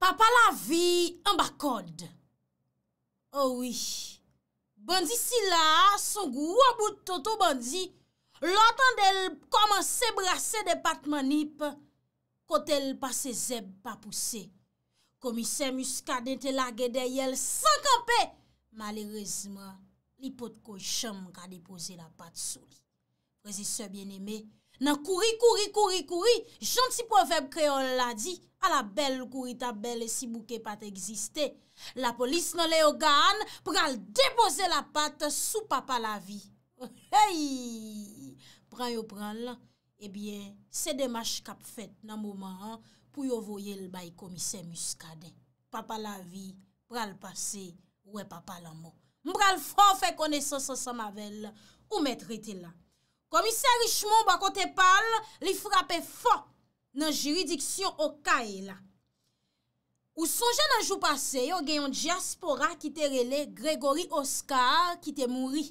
Papa la vi ambakode. Ouwi, oh bandi si la, son gwo abou toto bandi, lotan del koman se brase de patmanip, kote l pa se zeb pa puse. Komise muska dente la gede yel sankanpe, malerezman, li pot ko chanm ka depose la patso. Prezise bieneme, Nan kouri, kouri, kouri, kouri, jant si poveb kreol la di, ala bel kouri ta bel e si bouke pat egziste. La polis nan le yo ga an, pral depose la pat sou papa la vi. Pran yo pran la, ebyen, se demache kap fet nan mouman an pou yo voye l bayi komise muskade. Papa la vi, pral pase, wè papa la mo. Mpral fò fè kone sò sa mavel, ou mè trite la. Komise Richemont bako te pal li frapè fò nan juridiksyon o ka e la. Ou sonje nan jou pase yo genyon Diaspora ki te rele Gregory Oscar ki te mouri.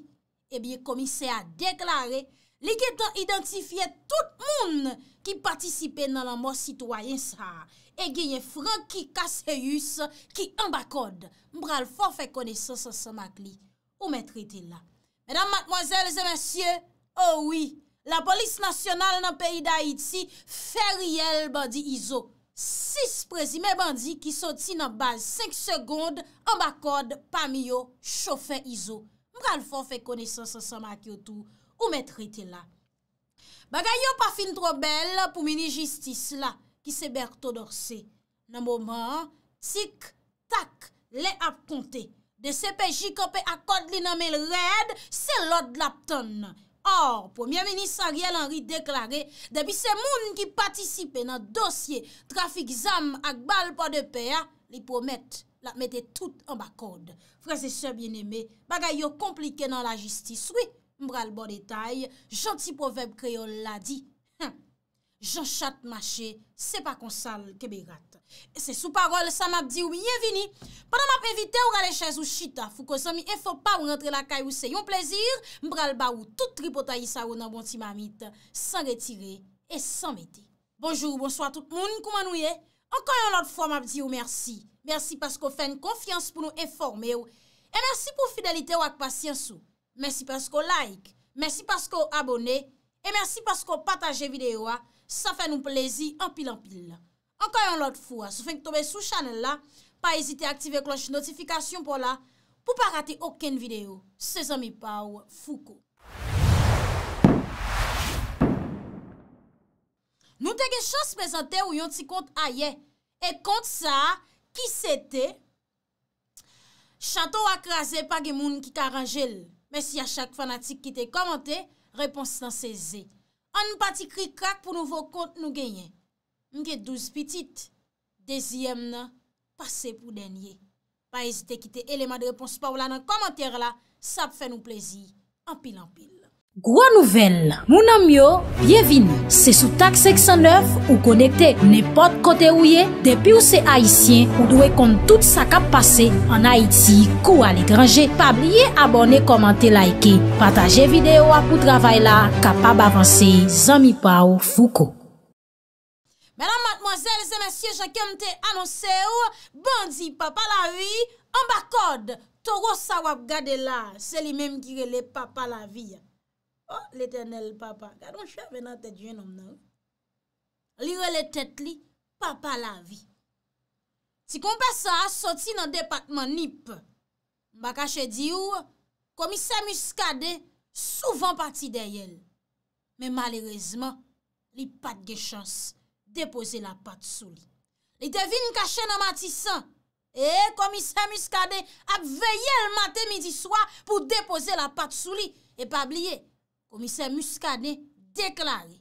E biye komise a deklare li genyon identifiye tout moun ki patisipe nan la mò sitwayen sa. E genyon Franky Kaseyus ki an bakod mbral fò fè kone sò sa mak li ou mè trite la. Mèdam matmoazèl zè mèsyè. Oh Ouwi, la polis nasyonal nan peyi da iti, feriyel bandi izo. Sis prezime bandi ki soti nan baz, sek sekonde, an bakod, pamiyo, chofen izo. Mbran fon fe konesan sa sa makyotou, ou men trete la. Bagay yo pa fin trobel pou mini jistis la, ki se ber to dorsi. Nan mouman, sik, tak, le ap konte. De se peji ka pe akod li nan men red, se lod lap ton nan. Or, Premier Ministariel Henry deklaré, debi se moun ki patisipe nan dosye trafik zam ak bal pa de peya, li pou mette, la mette tout an bak kode. Frese se bieneme, bagay yo komplike nan la jistis, wik mbral bo detay, janti poveb kreol la di. Jan chat mache, se pa konsal kebe irat. Se sou parol, sa map di ou biye vini. Padan map evite ou gale chèz ou chita, fou ko zomi e fò pa ou rentre la kay ou se yon plezir, mbral ba ou tout tripotayi sa ou nan bonti mamit, san retire et san mette. Bonjour, bonsoir tout moun, kouman oh, ou ye? Enkanyan lot fò map di ou mersi. Mersi pasko fèn konfians pou nou eforme ou. E mersi pou fidelite ou ak pasyans ou. Mersi pasko like. Mersi pasko abone. E mersi pasko pataje videyo a. Sa fè nou plezi anpil anpil. Ankoy an lot fwa, sou fèk tobe sou chanel la, pa ezite aktive kloche notifikasyon pou la, pou pa rate oken video. Se zanmi pa ou fuko. Nou te gen chans prezante ou yon ti kont a ye. E kont sa, ki se te? Chanto akraze pa gemoun ki karanjel. Men si a chak fanatik ki te komante, repons nan se ze. An nou pati kri krak pou nouvo kont nou genyen. Mke douz pitit, Dezyem nan, Pase pou denye. Pa ezite kite eleman de repons pa ou la nan komantere la, Sa pfe nou plezi, An pil an pil. Gwa nouvel, mounan myo, bienvin, se sou tak 609 ou konekte nepot kote ouye, depi ou se Haitien ou dwe kont tout sa kap pase an Haiti kou al ekranje. Pabliye abone komante laike, pataje videyo apou travay la, kapab avanse, zami pa ou fuko. Menan matmozel, zemensye, jakem te anonse ou, bondi papa la vi, ambakod, toro sa wap gade la, seli mem gire le papa la vi ya. Oh, l'eternel papa, gade un cheve nan tet jen om nan. Li re le tet li, papa lavi. Si kompe sa a soti nan depakman nip, mbakache di ou, komise muskade, souvan pati de yel. Men malerezman, li pat ge chans, depose la pat souli. Li devine kache nan matisan, e komise muskade, ap ve yel mati midi swa pou depose la pat souli. E pa bliye, Komise Muskane deklare,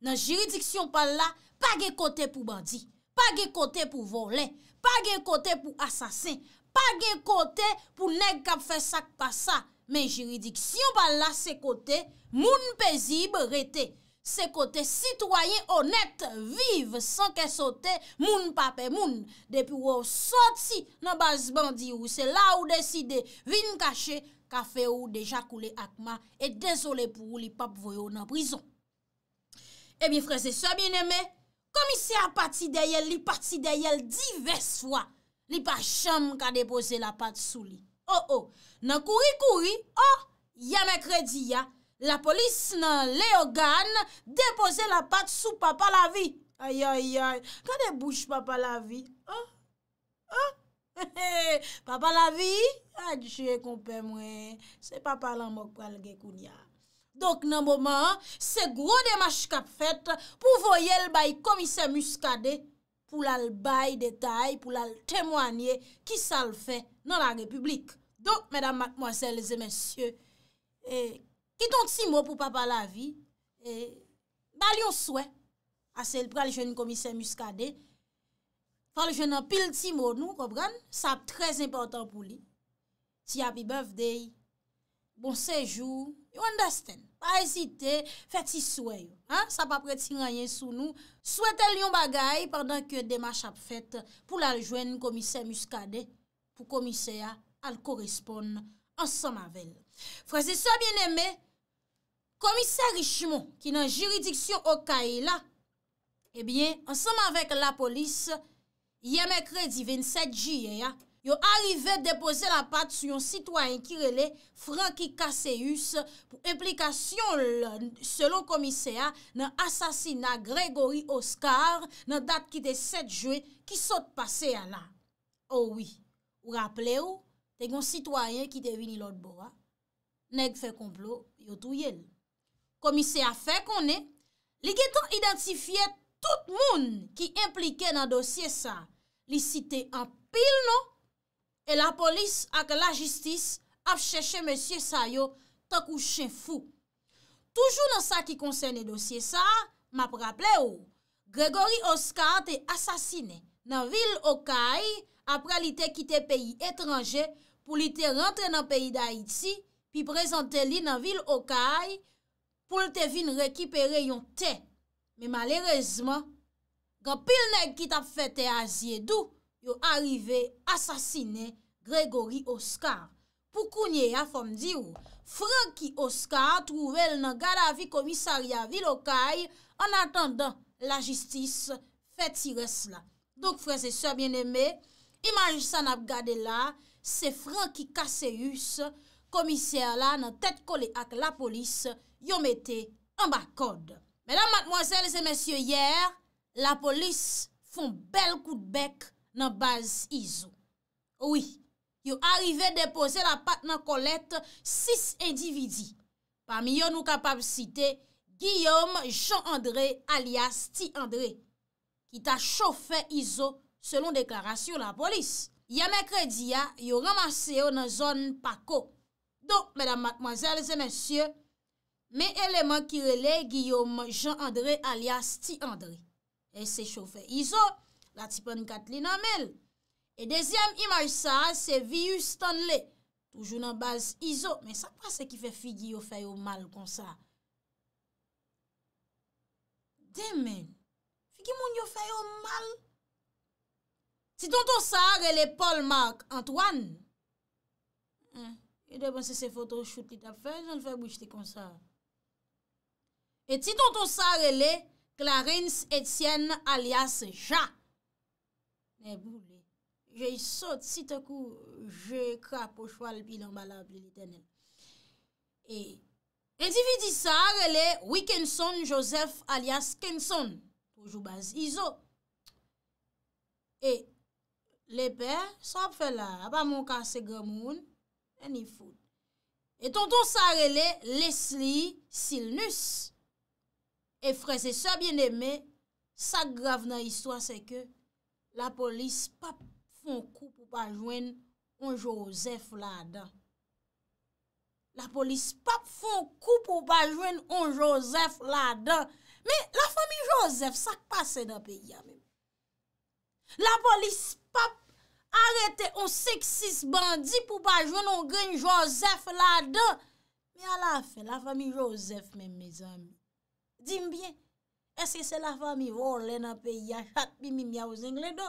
nan jiridiksyon pal la, pa gen kote pou bandi, pa gen kote pou volen, pa gen kote pou asasen, pa gen kote pou neg kap fesak pa sa. Men jiridiksyon pal la, se kote moun pezibe rete, se kote sitwoyen onet vive san ke sote moun pape moun. Depi wou soti nan baz bandi ou se la ou deside vin kache. ka fe ou deja koule akma, e dezole pou ou li pap voyou nan prizon. Ebi freze, sa bineme, komisyan pati deyel, li pati deyel divers fwa, li pa chanm ka depose la pat sou li. Oh oh, nan kouri kouri, oh, yame krediya, la polis nan leogan, depose la pat sou papa la vi. Ayayay, ka de bouche papa la vi? Oh, oh, He he, papa la vi, adjouye ah, kompe mwen, se papa lan mok pal ge kounia. Donk nan moman, se gro de mach kap fet pou voyel bay komise muskade pou lal bay detay, pou lal temwanye ki sal fe nan la republik. Donk, mèdam, mòsel, zè mèsyè, ki ton si mò pou papa la vi, dali e, yon souè asèl pral jen yon komise muskade... pa ljwen nan pil ti moun nou, sa ap trez important pou li. Ti api bev dey, bon sejou, yo andaste, pa esite, fet ti souye, sa pa pre ti rayen sou nou, souwete li yon bagay, pardant ke demache ap fete, pou la ljwen komise muskade, pou komise al korespon, ansan mavel. Frase se bien eme, komise Richemont, ki nan juridiksyon okaye la, ansan mavel la polis, Yeme kredi 27 jye, yo arive depose la pat su yon sitwayen kirele, Franky Kaseyus, pou implikasyon selon komisea, nan asasina Gregory Oscar nan dat ki de 7 jwe ki sot pase a la. Ouwi, ou rappele ou, te yon sitwayen ki de vinilot bo a, neg fe komplo, yo tou yel. Komisea fe konen, li gen ton identifiye te, Tout moun ki implike nan dosye sa li site an pil nou e la polis ak la jistis ap chèche mèsyè sa yo tak ou chè fou. Toujou nan sa ki konseyne dosye sa, map rapple ou, Gregory Oscar te asasine nan vil Okai apre li te kite peyi etranje pou li te rentre nan peyi da Itzi pi prezante li nan vil Okai pou li te vin rekipere yon te. Men malerezman, gwa pil neg ki tap fete aziye dou, yo arrive asasine Gregory Oscar. Pou kounye a fom di ou, Frankie Oscar trouvel nan gada vi komisaria vilokay, an atan dan la jistis fete si res la. Donk freze soye bieneme, imajisan ap gade la, se Frankie Kaseyus komisere la nan tet kole ak la polis yo mete an bak kode. Mèdam matmozèles e mèsyè yèr, la polis fon bel koutbek nan baz Izo. Ouwi, yon arrive depose la pat nan kolet 6 individi. Parmi yon nou kapab site, Guillaume Jean-André alias Ti-André, ki ta chofe Izo selon deklarasyon la polis. Yame krediya, yon ramaseyo nan zon pako. Don, mèdam matmozèles e mèsyè, Men eleman ki rele Guillaume Jean André alias Ti André. E se choufe Iso, la ti pren Katlina Mel. E dezyam imaj sa, se Vius Stanley. Toujoun an baz Iso, men sa kwa se ki fe figi yo fe yo mal kon sa? Demen, figi moun yo fe yo mal? Si ton ton sa rele Paul Marc Antoine. Hmm. E depan se se fotoshout li ta fe, jan le fe boujte kon sa. Et ti tonton sa rele, Clarence Etienne alias Ja. Ne boube, jè y sot si te kou, jè krap po chwal pi l'embala pi l'etenen. Et di vi di sa rele, Wickenson Joseph alias Kenson, poujoubaz Izo. Et le pe, sap fe la, apamon ka se gremoun, eni foun. Et tonton sa rele, Leslie Silnus. E fre se se bien eme, sa grave nan histwa se ke la polis pap fon kou pou pa jwen un Josef la dan. La polis pap fon kou pou pa jwen un Josef la dan. Me la fami Josef sa k pase nan pe ya men. La polis pap arete un seksis bandi pou pa jwen un gen Josef la dan. Me ala fe la fami Josef men, me zami. Dime bien, eske se la fami vor lè na pe yachat mi miya ou zengle do?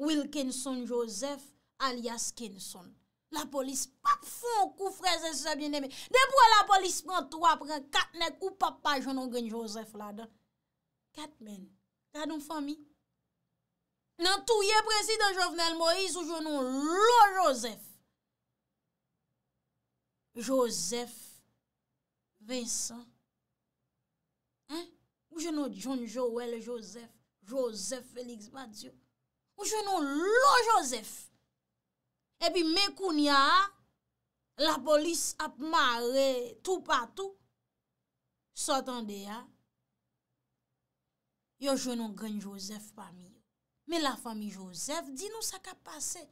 Wilkinson Joseph alias Kenson. La polis pa fon kou freze se bine me. De pou la polis pran 3 pre 4 nek ou papa jounon gen Joseph la do. 4 men. Gade ou fami? Nan touye prezident Jovenel Moïse ou jounon lo Joseph. Joseph Vincent Ou jenon John Joel Joseph, Joseph Félix Badiou, ou jenon lò Joseph. Ebi mè koun ya, la polis ap mare tou patou, sotan de ya, yo jenon gren Joseph pa mi. Me la fami Joseph, di nou sa ka pase,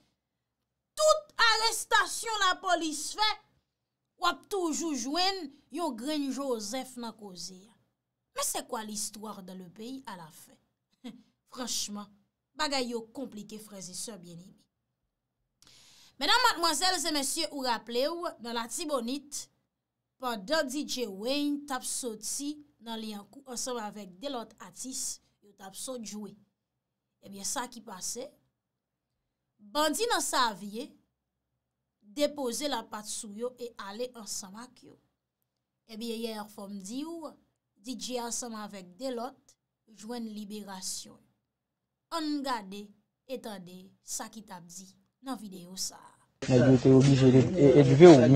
tout arrestasyon la polis fe, wap tou jou jwen, yo gren Joseph na koze ya. Mè sè kwa l'histoire dan le peyi a la fè? Franchman, bagay yo komplike frezi sè bjeni. Mè nan matmozèl zè mèsyè ou gaple ou, nan la ti bonit, pa do DJ Wayne tapso ti nan li an kou ansèm avèk de lot atis, yo tapso djouè. Ebyè sa ki pase, bandi nan sa avye, depose la pat sou yo e ale ansèm ak yo. Ebyè yè yè reform di ou, ebyè yè yè yè. DJ Asama vek Delot, Jwen Liberasyon. Angade etade sakitabzi nan videyo sa. Mwen jounen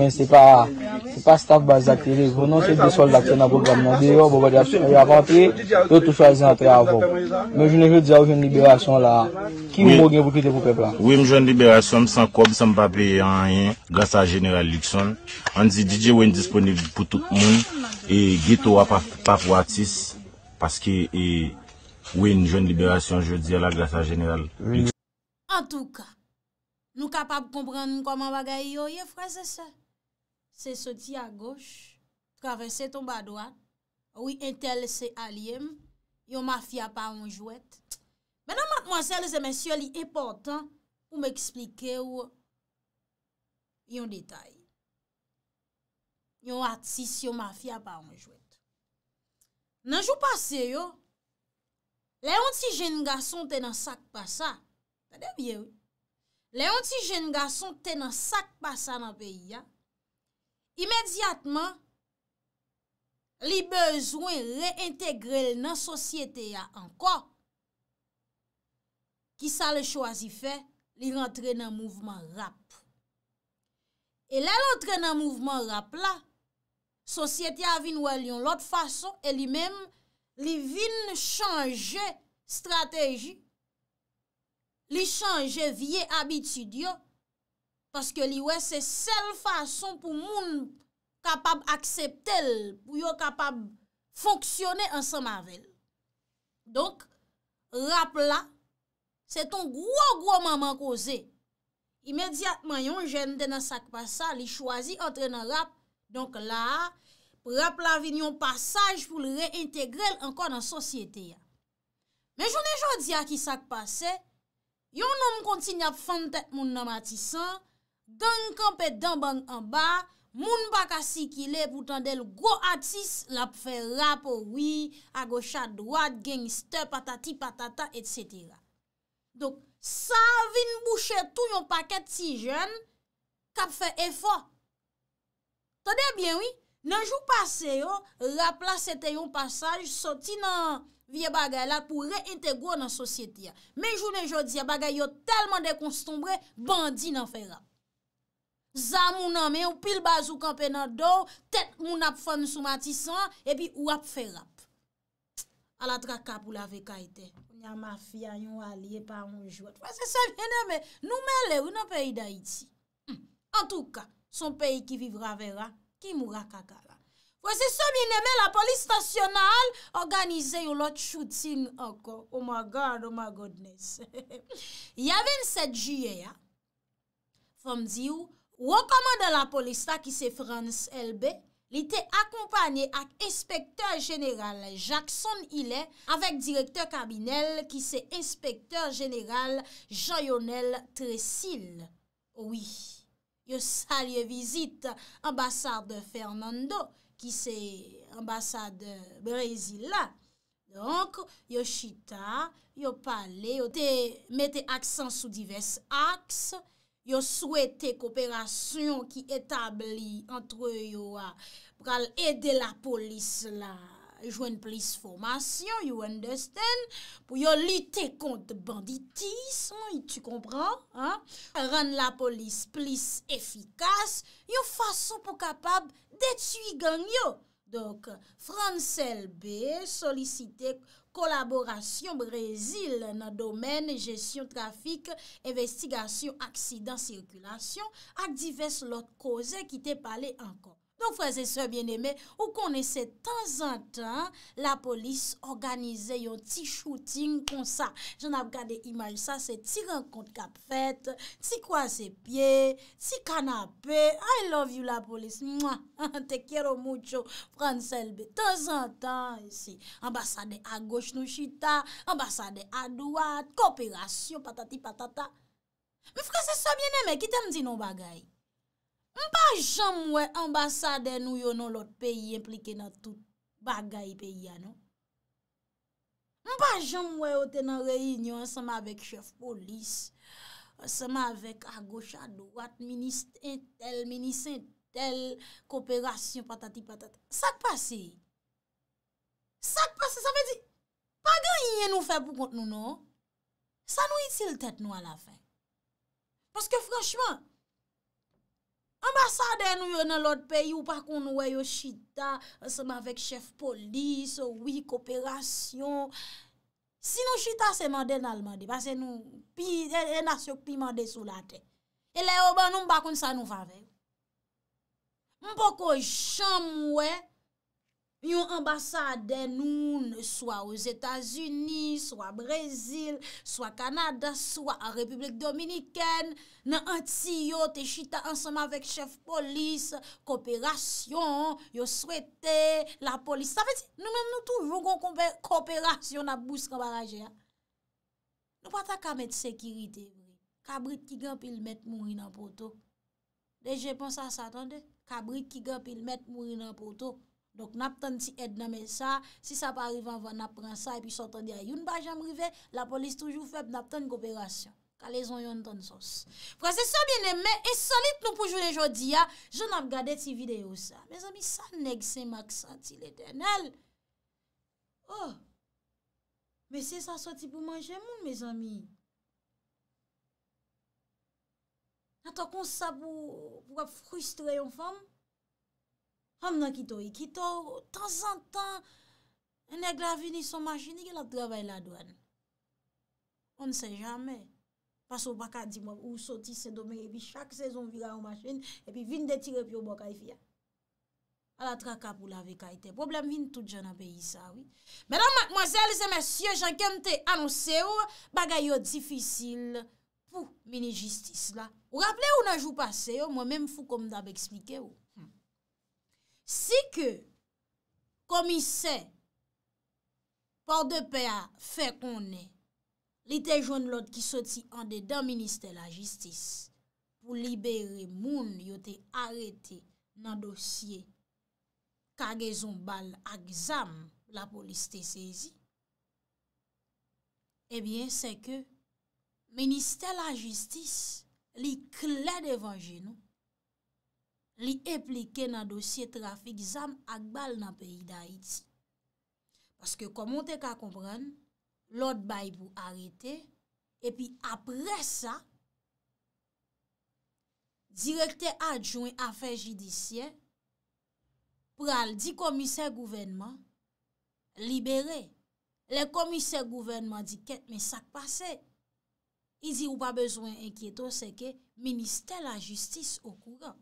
jounen liberasyon la, ki mwen mwen gen pou kite pou pepla? Mwen jounen liberasyon, mwen san kob, san mwen pape en yon, grasa general Likson. Anzi, DJ wèn disponibil pou tout moun, e gito wap ap watis, paske wèn jounen liberasyon, jounen liberasyon, grasa general Likson. Nou kapab kompren nou koman bagay yo, ye fraze se. Se soti a goch, karese ton ba doat, ou yi entel se aliem, yon mafya pa anjouet. Menan mat mwasele se mensyo li epotan, ou m eksplike ou, yon detay. Yon atis yon mafya pa anjouet. Nanjou pase yo, le yon si jen nga son te nan sak pa sa, ta devye ou, Le ontijen gason te nan sak pasa nan peyi ya, imediatman, li bezwen reintegre l nan sosyete ya anko, ki sa le chwazi fe, li rentre nan mouvman rap. E lè l rentre nan mouvman rap la, sosyete ya vin wè li yon lot fason, e li men li vin chanje strategi li chanje vie abitid yo, paske li we se sel fason pou moun kapab akseptel, pou yo kapab fonksyone ansan mavel. Donk, rap la, se ton gwo gwo maman koze, imediatman yon jen denan sak pasa, li chwazi entre nan rap, donk la, rap la vin yon pasaj pou le reintegrel ankon nan sosyete ya. Men jone jodi a ki sak pase, se, Yon nanm konti nyap fante moun nanm atisan, denk anpe den bang anba, moun baka si ki le, boutan del go atis, la pfe rap, wii, oh ago chadwad, geng, ste, patati, patata, etc. Dok, sa vin boucher tou yon paket si jen, ka pfe efo. Tade bien, wii? Nanjou pase yo, la plase te yon pasaj, soti nan... Viye bagay la pou re-integwo nan sosyeti ya. Menjounen jodi ya, bagay yo telman dekonsitombre, bandi nan ferap. Zan mounan men, ou pil bazou kampenat do, tet moun ap fon sou matisan, epi ou ap ferap. A la trakap ou la vekaiten. Nyan ma fya yon waliye pa moun jwot. Wase se vene men, nou men le wou nan peyi da iti. An hmm. touka, son peyi ki vivra vera, ki mou rakakal. wè se so mi neme la polis stasyonal organize yo lot choutin anko. Oh my God, oh my Godness. Ya 27 juye ya, fam di ou, wò komande la polis ta ki se France LB, li te akompany ak inspektor general Jackson Hille avèk direktor kabinel ki se inspektor general Jean-Yonel Tressil. Ouwi, yo salye vizit ambassar de Fernando Ki se ambasade Brezi la. Donk, yo chita, yo pale, yo te mette aksan sou divers aks. Yo souwete kooperasyon ki etabli antre yo a. Pou kal ede la polis la. Joen polis formasyon, you understand? Pou yo lite kont banditisme, tu kompran? Ren la polis plis efikas, yo fason pou kapab... Detsu yi ganyo. Donk, Fransel B solisite kolaborasyon Brezil nan domen jesyon trafik, investigasyon, aksidan, sirkulasyon, ak divers lot koze ki te pale ankon. Non fwese sebyen eme, ou konese tan zan tan la polis organize yon ti shooting kon sa. Jan ap gade imaj sa, se ti renkont kap fet, ti kwa se pie, ti kanapè, I love you la polis, mwa, te kero moucho, fran selbe. Tan zan tan, ambasade a goch nou chita, ambasade a douat, koopirasyon patati patata. Mwen fwese sebyen eme, ki te mti nou bagay? Mpa jan mwen ambasade nou yo nou lot peyi implike nan tout bagay peyi ya nou. Mpa jan mwen ote nan reyinyon anseman avèk chef polis, anseman avèk a goch a dorat, minis entel, minis entel, kooperasyon patati patati. Sak pase. Sak pase. Sa fè di, bagay yon nou fè pou kont nou nou. Sa nou iti l tèt nou a la fè. Paske franchman, Ambasade nou yo nan lot peyi ou pa kon nou wey yo chita, seman vek chef polis, wik, operasyon. Sinou chita seman de nan alman de, base nou pi, enasyok e pi man de sou la te. E le oban nou mba kon sa nou fa vek. Mpo ko jom wey, Vi yon ambasade denoun, swa ouz Etasuni, swa Brezil, swa Kanada, swa Republik Dominiken, nan anti yo te chita ansama vek chef polis, kooperasyon, yo swete, la polis, sa fe ti, nou men nou touvoun kon kooperasyon na bous kambaraje ya. Nou pata kamet sekirite, kabrit ki gen pil met mouni nan pote. Deje pan sa satande, kabrit ki gen pil met mouni nan pote. Donk nap tan ti ed nan men sa, si sa pa arrivan vwa nap pran sa, epi sotan diya yon bajan mrive, la polis toujou feb nap tan kooperasyon. Kale zon yon tan sos. Frase sa bine men, e solit nou pou jounen jodi ya, joun ap gade ti videyo sa. Mez ami, sa neg se mak sa ti l'eternel. Oh, me se sa soti pou manje moun, mez ami. Na to kon sa pou wap frustre yon fam, Ham nan kito, yi kito, tan zan tan, yon neg la vini son majini, yon la travay la doan. On se jamen. Pas ou baka di moun, ou soti se domen, e bi chak sezon vira yon majini, e bi vin detire pi ou moka yi e fia. A la trakap ou la vekayte. Problem vin tout jan apayi sa, oui. Menan, mademoiselle, se mesye, jankem te anose yo, bagay yo difisil, pou mini jistis la. Ou rappele ou nan jou pase yo, mwen men fou kom dab eksplike yo. Si ke komise por de pe a fe konen li te joun lot ki soti ande dan Ministè la Jistis pou libere moun yo te arete nan dosye kage zon bal a gzam la poliste sezi, e bien se ke Ministè la Jistis li kle devan genou li eplike nan dosye trafik zam akbal nan peyi da iti. Paske komon te ka kompran, lot bay pou arete, epi apre sa, direkte adjouen afen jidisye, pral di komise gouvenman, libere. Le komise gouvenman di ket, men sak pase. I di ou pa bezwen enkyeto, se ke minister la justis okouran.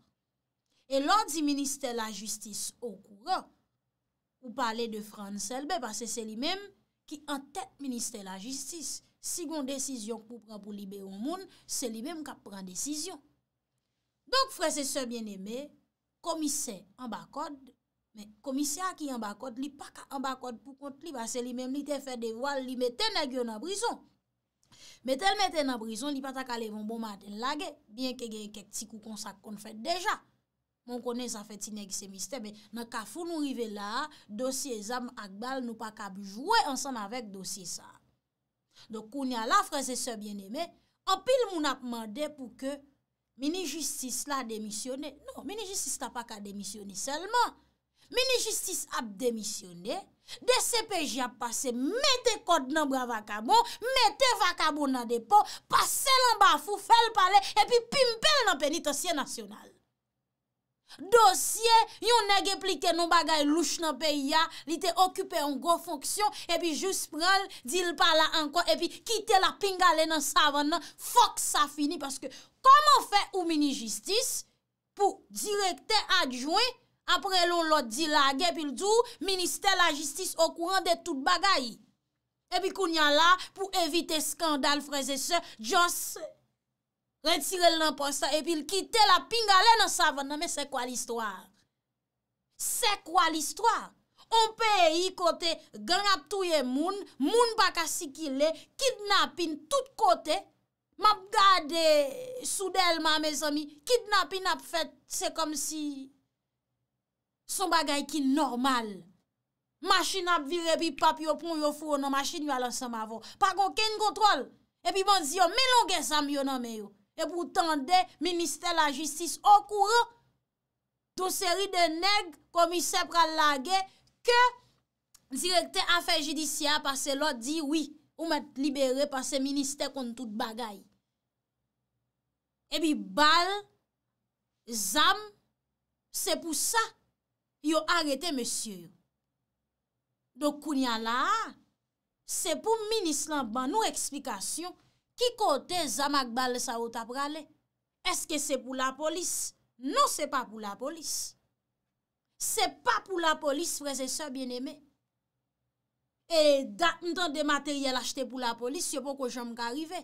E lor di minister la justice ou kouro, ou pale de France LB, base se li mem ki an tet minister la justice. Sigon desisyon pou pran pou libe ou moun, se li mem ka pran desisyon. Donk frese se bieneme, komise en bakod, komise a ki en bakod, li pa ka en bakod pou kont li, base li mem li te fe devol, li meten e gyo nan brison. Meten meten nan brison, li pata ka levon bon maten lage, bien ke gen kek ti kou konsak kon fet deja. Mwen konen zafet ti neg se miste, men nan ka foun nou rive la, dosi e zam akbal nou pa kab jwè ansan avèk dosi sa. Dok koun ya la, frase se bien eme, an pil moun ap mande pou ke mini-justis la demisyone. Non, mini-justis ta pa ka demisyone selman. Mini-justis ap demisyone, de sepe jya pase, mete kod nan bra vakamo, mete vakamo nan depo, pase lan ba foun, fel pale, epi pimpe nan penitosye nasyonal. Dosye, yon nege plike nou bagay louch nan peya, li te okupe an go fonksyon, epi jus pral, dil pala anko, epi kite la pingale nan savan nan, fok sa fini. Paske, koman fe ou mini-jistis pou direkte adjouen, apre lon lot dilage, epi l'dou, minister la jistis okou rande tout bagay. Epi kou nyan la pou evite skandal freze se, jose... Retire l nan posta epi l kite la pingale nan savan nan me se kwa l istwa? Se kwa l istwa? On pe yi kote gangap touye moun, moun baka siki le, kidnapping tout kote, map gade sudel ma me zomi, kidnapping ap fet se kom si son bagay ki normal. Masin ap vire epi pap yo pon yo fwo nan masin yo alan sa mavo. Par kon ken kontrol epi ban zi yo menon gen sam yo nan me yo. E pou tende, minister la justis okouro, ton seri de neg komise pral lage, ke direkte afe jidisia pa se lo di, oui, ou met libere pa se minister kon tout bagay. E bi bal, zam, se pou sa, yo arete, monsie. Don kounya la, se pou minister la ban nou eksplikasyon, Ki kote zam akbal sa wot ap rale? Eske se pou la polis? Non se pa pou la polis. Se pa pou la polis, freze se, bien eme. E dat mtande materyel achete pou la polis, yo pou ko jom ka rive.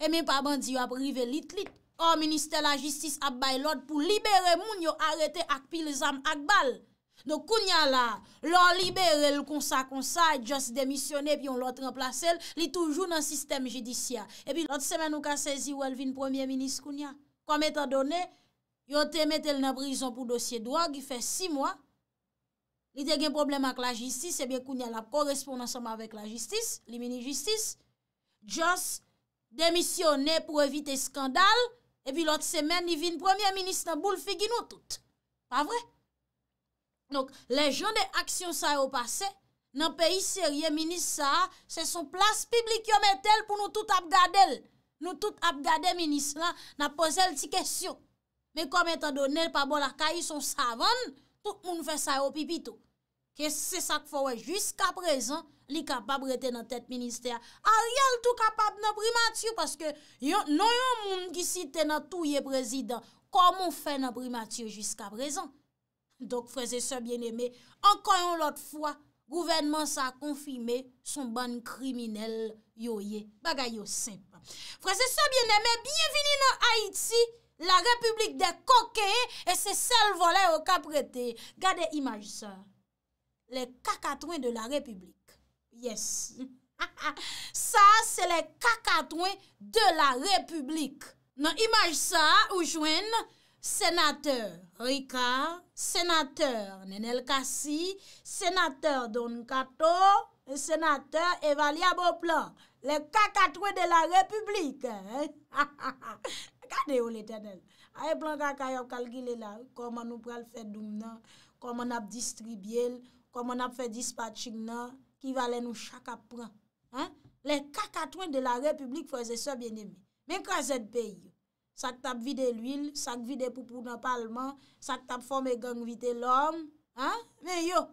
E men pa bandi yo ap rive lit-lit. O minister la justice ap bay lode pou libere moun yo arete ak pil zam akbal. Nou kounya la, lor libere, l kon sa kon sa, jos demisyone, pi yon lot remplace, li toujou nan sistem jidisyan. E pi lot semen nou ka sezi ou el vin premier minis kounya. Kom etadone, yon te metel nan brison pou dosye doa, ki fe si mwa, li te gen problem ak la jistis, e bi kounya la koresponde ansama avèk la jistis, li mini jistis, jos demisyone pou evite skandal, e pi lot semen li vin premier minis nan boule figi nou tout. Pa vre? Nouk, lejyon de aksyon sa yo pase, nan peyi serye, minis sa, se son plas piblik yo metel pou nou tout apgade el. Nou tout apgade, minis la, na pose el ti kesyon. Me kom etan do, nel pa bo la kayi son savon, tout moun fe sa yo pipi tou. Ke se sak fowe, jusqu'a prezant, li kapab rete nan tet minis te a. A real tou kapab nan primatiyo, paske nou yon moun ki site nan tou ye prezident, kom moun fe nan primatiyo jusqu'a prezant. Donk freze se bien eme, ankayon lot fwa, gouvernement sa konfime son ban kriminel yoye bagay yo sempan. Freze se bien eme, bienveni nan Haiti, la republik de koke, e se sel vole o ka prete. Gade imaj sa, le kakatwen de la republik. Yes, sa se le kakatwen de la republik. Nan imaj sa, ou jwen, senateur. Rika, senatèr, nenel kasi, senatèr don kato, senatèr evalye a bo plan. Le kakatwen de la republik. Gade yo le tenel. A e plan kakayop kal gile la, koman nou pral fèdoum nan, koman ap distribyel, koman ap fèd dispatik nan, ki vale nou chaka pran. Le kakatwen de la republik fòze so bienem. Men kwa zèt peyi, Sak tap vide l'il, sak vide poupou na palman, sak tap fome gang vide l'om. Ha? Ve yo.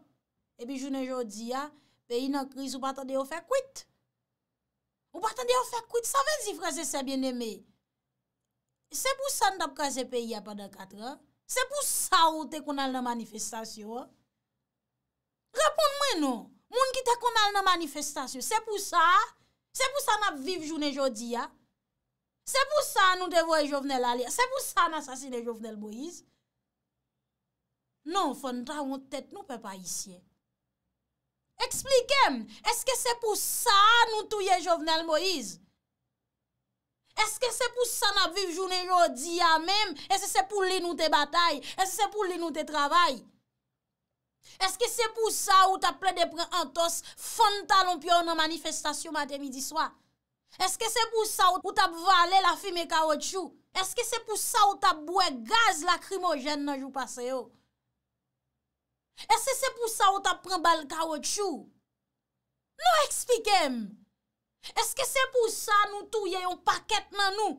Ebi jounen jodi ya, peyi nan kriz ou patande yo fe kwit. Ou patande yo fe kwit, sa ve zi fraze se bien eme. Se pou sa n tap kaze peyi apan de katran? Se pou sa ou te kon al nan manifestasyon? Rapon mwen nou, moun ki te kon al nan manifestasyon. Se pou sa, se pou sa nap vive jounen jodi ya? Se pou sa nou te voye jovnel ali? Se pou sa nan sasine jovnel Moïse? Non, fon ta woun tet nou pe pa isye. Eksplikem, eske se pou sa nou touye jovnel Moïse? Eske se pou sa nan vive jounen jodi ya mem? Eske se pou li nou te batay? Eske se pou li nou te travay? Eske se pou sa ou ta ple depren an tos fon ta loun pyo nan manifestasyon matè midi swa? Eske se pou sa ou tap vale la fime ka wotsou? Eske se pou sa ou tap bwe gaz lakrimogen nan jou pase yo? Eske se pou sa ou tap prembal ka wotsou? Nou ekspikem! Eske se pou sa nou touye yon paket nan nou?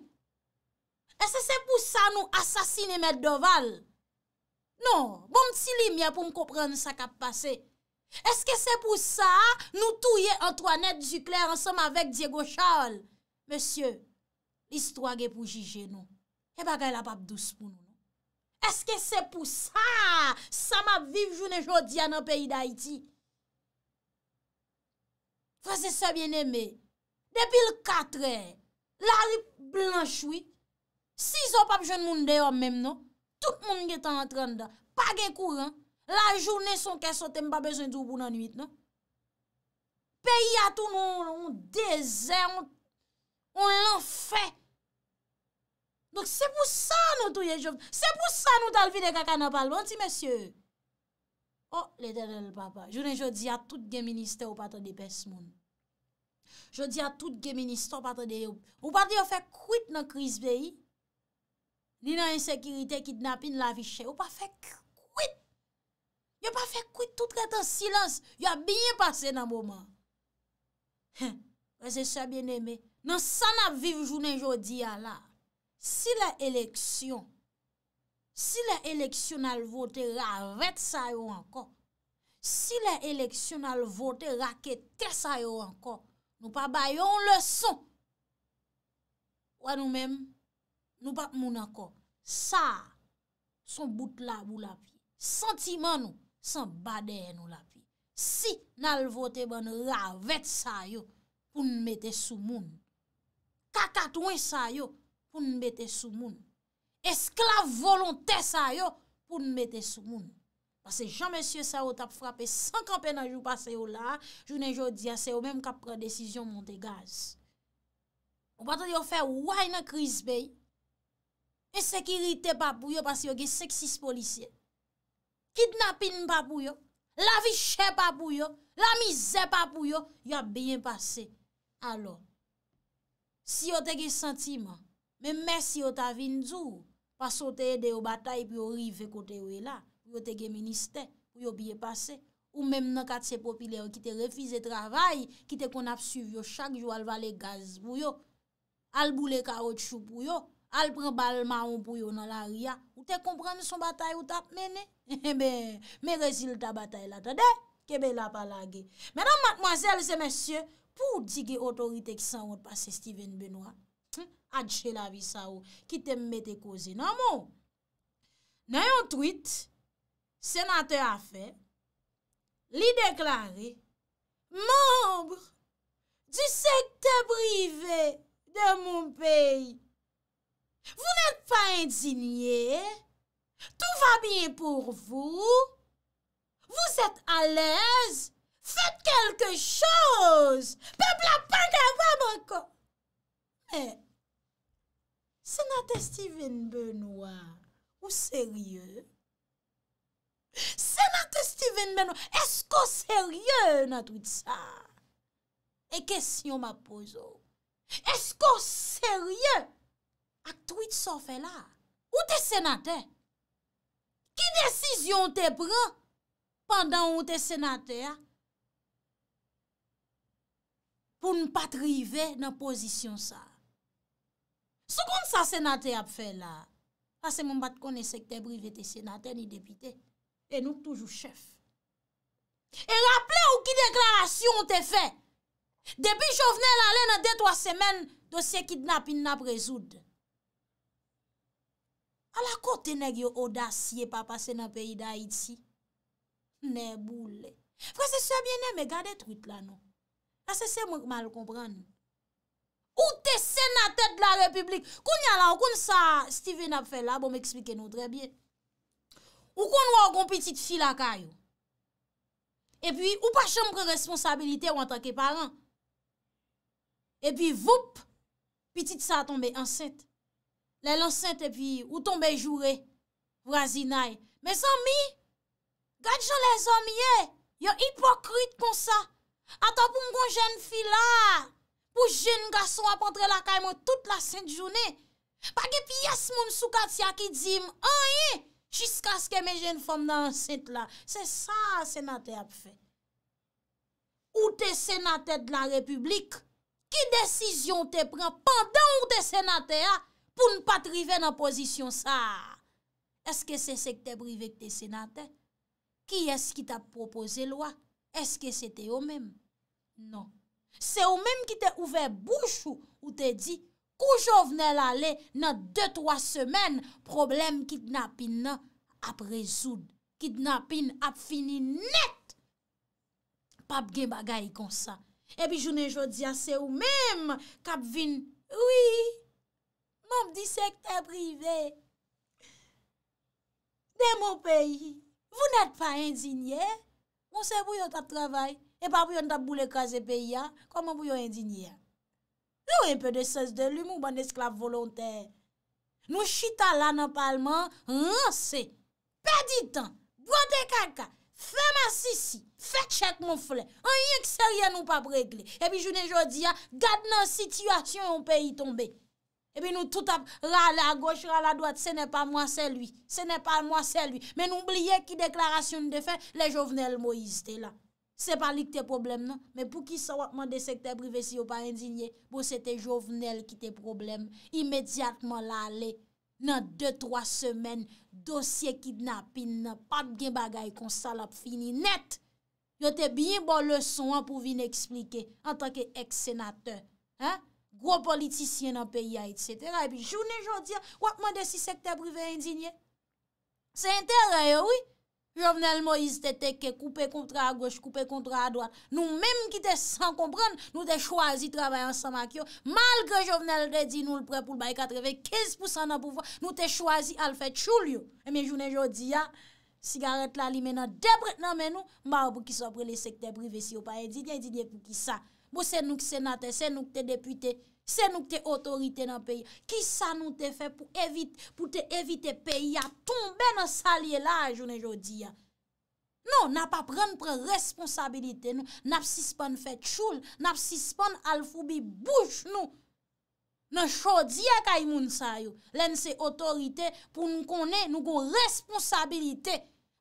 Eske se pou sa nou asasine med do val? Non, bon tsilim ya pou m kopran sa kap pase. Eske se pou sa nou touye Antoinette Duclèr ansèm avèk Diego Charles? Mèsyè, l'histoire gè pou jige nou. E bagay la pape douce pou nou. Eske se pou sa sa map vive jounè jòdia nan peyi d'Haïti? Fransè se bienèmè, depil katre, l'alip blan choui, si zo pape joun moun deyo mèm nou, tout moun gè tan atran da, pa gen kouran, La jounen son kesote, m pa bezon tou pou nan nwit, nan? Peyi a tou nou, m dezen, m l'on fè. Donk se pou sa nou tou ye jov, se pou sa nou dal vide kaka napal, bon ti, mesye? Oh, le tèlèl papa, jounen jò di a tout gen ministè ou patè de pes moun. Jò di a tout gen ministè ou patè de... Ou patè yo fè kouit nan kriz beyi? Ni nan yon sekirite kidnapin la vichè, ou pa fè kouit? Yon pa fek kouy tout kwen ton silans. Yon a binye pase nan mouman. Hen, wè se sè bien eme. Nan san ap viv jounen jodi yon la. Si la eleksyon, si la eleksyon al vote ra vet sa yon ankon, si la eleksyon al vote ra ketè sa yon ankon, nou pa bayon lè son. Wè nou mèm, nou pa moun ankon. Sa, son bout la bou la pi. Sentiment nou, San badeye nou la pi. Si nan l vote ban ravet sa yo, pou n mette sou moun. Kakat wè sa yo, pou n mette sou moun. Eskla volonte sa yo, pou n mette sou moun. Pase jan mè sye sa yo tap frape, sankan pe nan jou pase yo la, jounen jou diya se yo, mèm kap pre desisyon monte gaz. Mwen patan yo fè wèy nan kriz bèy, mè e sekirite pa pou yo, pase yo gen seksis polisye. Kitnapin pa pou yo, la vichè pa pou yo, la mizè pa pou yo, yo ap byen pase. Alo, si yo tege sentimen, men mè si yo ta vin djou, pa soteye de yo batay pou yo rive kote we la, yo tege minister pou yo byen pase, ou menm nan kat se popile yo kite refize travay, kite kon ap suyo chak jo al vale gaz pou yo, al boule ka otchou pou yo, al pren balman pou yo nan la ria, Te komprende son batay ou tap mene? Ebe, me rezil ta eh batay la. Tade, kebe la palage. Menan, matmoazel, se mesye, pou di ge otorite ki san wote pase Steven Benoit, adje la vi sa ou, ki te mwete koze. Nan moun, nan yon tweet, senate a fe, li deklare, mambre di sekte brive de moun pey. Vous n'êtes pas indigné. Tout va bien pour vous. Vous êtes à l'aise. Faites quelque chose. Peuple a pas d'avance encore. Mais, c'est notre Steven Benoit. Ou sérieux? C'est notre Steven Benoit. Est-ce qu'on s'est rieux dans tout ça? Et question ma peau, est-ce qu'on s'est rieux Ak truit so fe la? Ou te senate? Ki desisyon te pre? Pandan ou te senate ya? Po nou pa trive nan posisyon sa. Sou kon sa senate ap fe la? Ase mou bat konese ki te brive te senate ni depite. E nou toujou chef. E rapple ou ki deklarasyon te fe? Depi chovnel ale nan de twa semen dosye kidnap in nap rezoud. A la kote ne gyo odasye pa pase nan peyi da iti? Ne boule. Frase se non. a biene, me gade truit la nou. A se se mou mal kompran nou. Ou te senatet la republik? Koun nyalan, koun sa Steven ap fe la, bon me eksplike nou drebyen. Ou kon wagon pitit fi la kayo? E pi ou pa chanm ki responsabilite ou an tanke paran? E pi voup, pitit sa a tombe anset. Lè lansente pi, ou tombe jure, vrazi naye. Me zomi, gajan le zomi ye, eh. yo hipokrit kon sa, ata pou mkon jen fi la, pou jen gason ap entre la kayman, eh. tout la sent jounen, pagi pi yas moun sou katsi akidzim, an ye, jiska skè me jen fom nan sent la. Se sa, senate ap fe. Ou te senate d la republik, ki desizyon te pren, pandan ou te senate a, pou n pa trive nan pozisyon sa. Eske se se k te brive k te senate? Ki eske ki tap propoze lwa? Eske se te o mem? Non. Se o mem ki te ouve bouchou, ou te di, kou jow vnen lale nan 2-3 semen, problem kitnapin nan ap rezoud. Kitnapin ap fini net. Pap gen bagay kon sa. E bi jounen jow diya se o mem, kap vin, wiii, Moun di sektè privè. De moun peyi, vou nèt pa indignè. Moun se bou yon tap travèy, e pa bou yon tap bou lèkaze peyi ya, koman bou yon indignè. Lou yon e pe de sèz de l'humou ban esklav volontè. Nou chita lan an palman, an ansè. Pedit an, brote kaka, fè ma sisi, fè tchèk moun flè. An yon ki sè rè nou pa bregle. E bi jounè jò di ya, gad nan situasyon yon peyi tombe. E bin nou tout ap rale a goch, rale a doat. Se ne pa mwa, se lwi. Se ne pa mwa, se lwi. Men oubliye ki deklarasyon de fe, le jovenel mwo izite la. Se pa li kte problem nan. Men pou ki sa wakman de sekte privé si yo pa indigne, bo se te jovenel ki te problem. Imediatman la ale. Nan de troa semen, dosye kidnapin nan. Pat gen bagay kon salap fini net. Yo te bin bon leson an pou vin eksplike. An tanke eksenate. Ha? Gros politisyen nan peyi a, etc. E pi jounen joudi a, wakman de si sekte prive endinye? Se interè yo, oui. Jouvenel Moïse te teke koupe kontra a goche, koupe kontra a doan. Nou menm ki te san kompran, nou te chwazi travay ansama kyo. Malke jounen re di nou l pre pou l baye 85% nan pouvo, nou te chwazi al fè tchoulyo. E mi jounen joudi a, sigaret la li menan debret nan menou, mba wapou ki sopre le sekte prive si yo pa endinye, endinye pou ki sa. Bo se nouk senate, se nouk te depute, se nouk te otorite nan peyi. Kisa nou te fe pou te evite peyi a tombe nan salye la a jounen jodi a. Nou, nan pa pren pre responsabilite nou. Napsispan fet choul, napsispan alfoubi bouch nou. Nan chodi a kay moun sayou. Len se otorite pou nou konen nou kon responsabilite.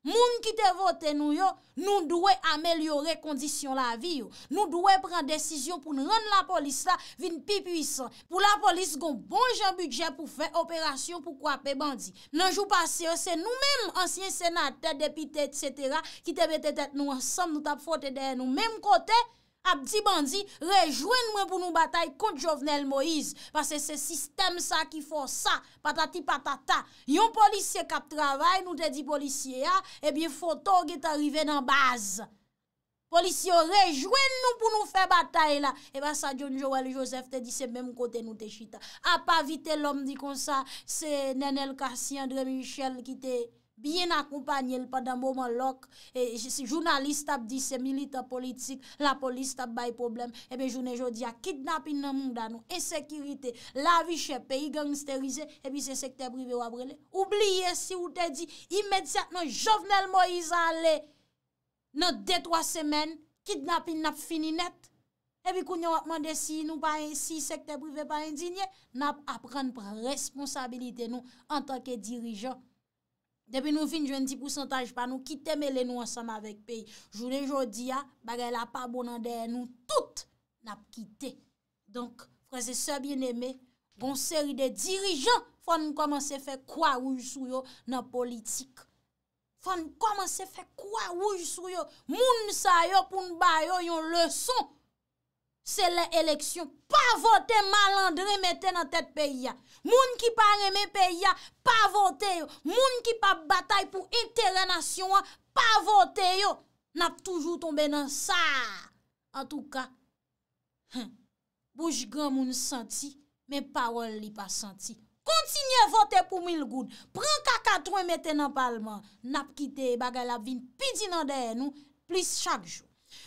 Moun ki te vote nou yo, nou dwe amelyore kondisyon la vi yo. Nou dwe pran desisyon pou nou rande la polis la vin pi pwisan. Pou la polis kon bon jan budget pou fe operasyon pou kwape bandi. Nanjou pasi yo, se nou menm ansyen senat, te depite, et cetera, ki te bete tet nou ansan nou tap fote deye nou menm kote. ap di bandi, rejwen mwen pou nou batay kont Jovenel Moïse. Pase se sistem sa ki fò sa, patati patata. Yon polisye kap travay, nou te di polisye ya, ebi foto get arrivé nan baz. Polisye rejwen mwen pou nou fè batay la. Eba sa John Joel Joseph te di se mèm kote nou te chita. A pa vite l'om di kon sa, se Nenel Kassi, André Michel ki te... Biye na kompanyel pa dan mouman lòk, jounalist ap di se milita politik, la polis ap bay problem, ebe eh jounen jò di a kidnapin nan moun dan nou, e sekirite, la vi chèpe, i gensterize, ebi eh se sekte prive wap rele. Oubliye si ou te di, imediat nan jovenel Moïse eh a le, nan de twa semen, kidnapin nap fininet. Ebi kounye wap mande si sekte prive pa indigne, nap ap pran pran responsabilite nou an tanke dirijan. Depi nou fin jwen ti pousantaj pa nou kiteme le nou ansam avek peyi. Jounen jodi ya bagay la pa bonan deye nou tout nap kite. Donk prese se bieneme gonseri de dirijan fon koman se fe kwa wuj sou yo nan politik. Fon koman se fe kwa wuj sou yo moun sa yo pou nba yo yon leson. Se le eleksyon, pa vote malandre mette nan tet peya. Moun ki pa reme peya, pa vote yo. Moun ki pa batay pou internasyon, pa vote yo. Nap toujou tombe nan sa. En touka, boujgan moun senti, men parol li pa senti. Kontinye vote pou mil goun. Pren kakatwen mette nan palman. Nap kite bagalap vin pidin nan dey nou, plis chak jo.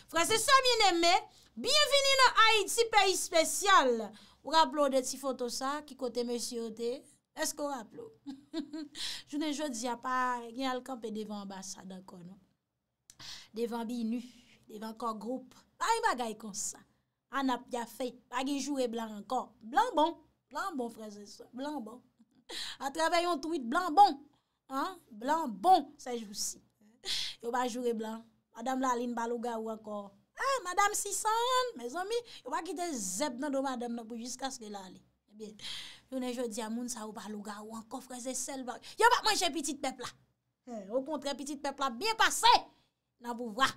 Frase sa mien eme, Bienveni nan Haiti, peyi spesyal. Ou rapplo non? de ti foto sa, ki kote mèsyote, esko rapplo. Jounen jò di apay, gen alkanpe devan ambasada konon. Devan bi inu, devan kor group, pa yi bagay konsa. An ap ya fe, pa ge jure blan ankor. Blan bon, blan bon freze so, blan bon. A trabay yon tweet, blan bon, blan bon, se jousi. Yo ba jure blan, a dam la alin balo gaw ankor. Ha, ah, madame Sison, me zomi, yo pa kite zeb nan do madame nan pou jiska se lale. Eh Be, lune jo diamoun sa ou pa luga ou an kofre se sel bak. Yo pa manche petit pepla. Eh, ou kontre petit pepla, bien pase. Nan pou vwa.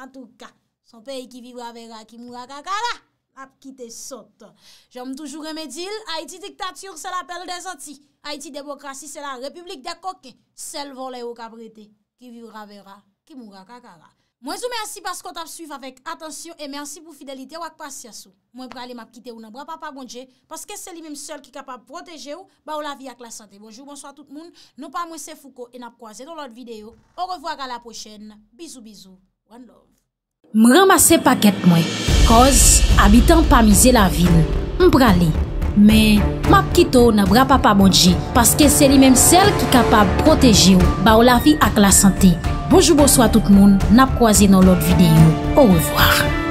En tout ka, son peyi ki vivra vera, ki moura kakara. La p kite sote. Jom toujou remedil, Haiti diktatur se la pelle de zoti. Haiti debokrasi se la republik de koke. Sel volè ou ka brete, ki vivra vera, ki moura kakara. Mwen sou mè ansi bas kont ap suiv avèk. Atensyon e mè ansi pou fidelite wak pas yasou. Mwen brale map kite ou nan bra pa pa bondje. Paske se li mèm sel ki kapab proteje ou. Ba ou la vi ak la sante. Bonjour, bonsoit tout moun. Nou pa mwen se fuko en ap kwaze do lor video. Ou revwak a la pochen. Bizou, bizou. Wan lò. Mwen m'm ramase paket mwen. Koz, abitan pa mize la vil. Mwen m'm brale. Mè, map kite ou nan bra pa pa bondje. Paske se li mèm sel ki kapab proteje ou. Ba ou la vi ak la sante. Bojou bo swa tout moun, nap kwa zi nou lot videyo, ouwezwa.